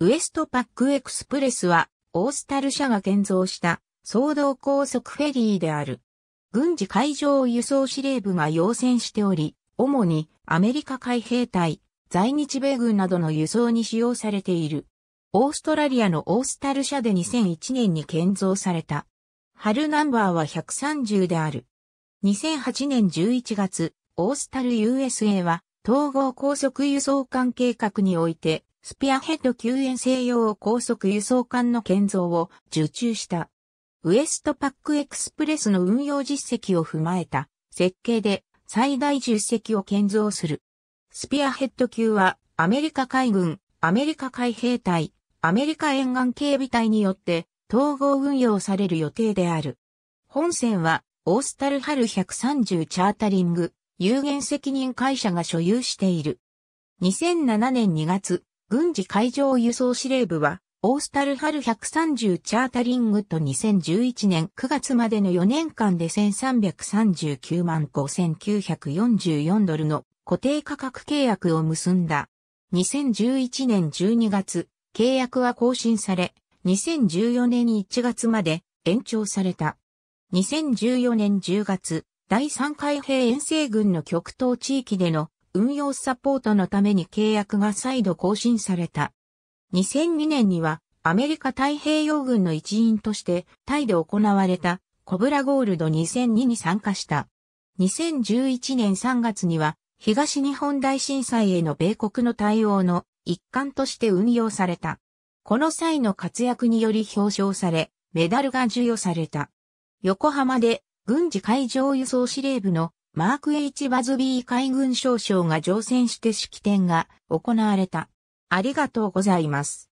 ウエストパックエクスプレスは、オースタル社が建造した総動高速フェリーである。軍事海上輸送司令部が要請しており、主にアメリカ海兵隊、在日米軍などの輸送に使用されている。オーストラリアのオースタル社で2001年に建造された。春ナンバーは130である。2008年11月、オースタル USA は統合高速輸送艦計画においてスピアヘッド救援西洋高速輸送艦の建造を受注した。ウエストパックエクスプレスの運用実績を踏まえた設計で最大10隻を建造する。スピアヘッド級はアメリカ海軍、アメリカ海兵隊、アメリカ沿岸警備隊によって統合運用される予定である。本船はオースタルハル130チャータリング有限責任会社が所有している。2007年2月、軍事海上輸送司令部は、オースタルハル130チャータリングと2011年9月までの4年間で1339万5944ドルの固定価格契約を結んだ。2011年12月、契約は更新され、2014年1月まで延長された。2014年10月、第3海兵遠征軍の極東地域での運用サポートのために契約が再度更新された。2002年にはアメリカ太平洋軍の一員としてタイで行われたコブラゴールド2002に参加した。2011年3月には東日本大震災への米国の対応の一環として運用された。この際の活躍により表彰され、メダルが授与された。横浜で軍事海上輸送司令部のマーク H バズビー海軍少将が乗船して式典が行われた。ありがとうございます。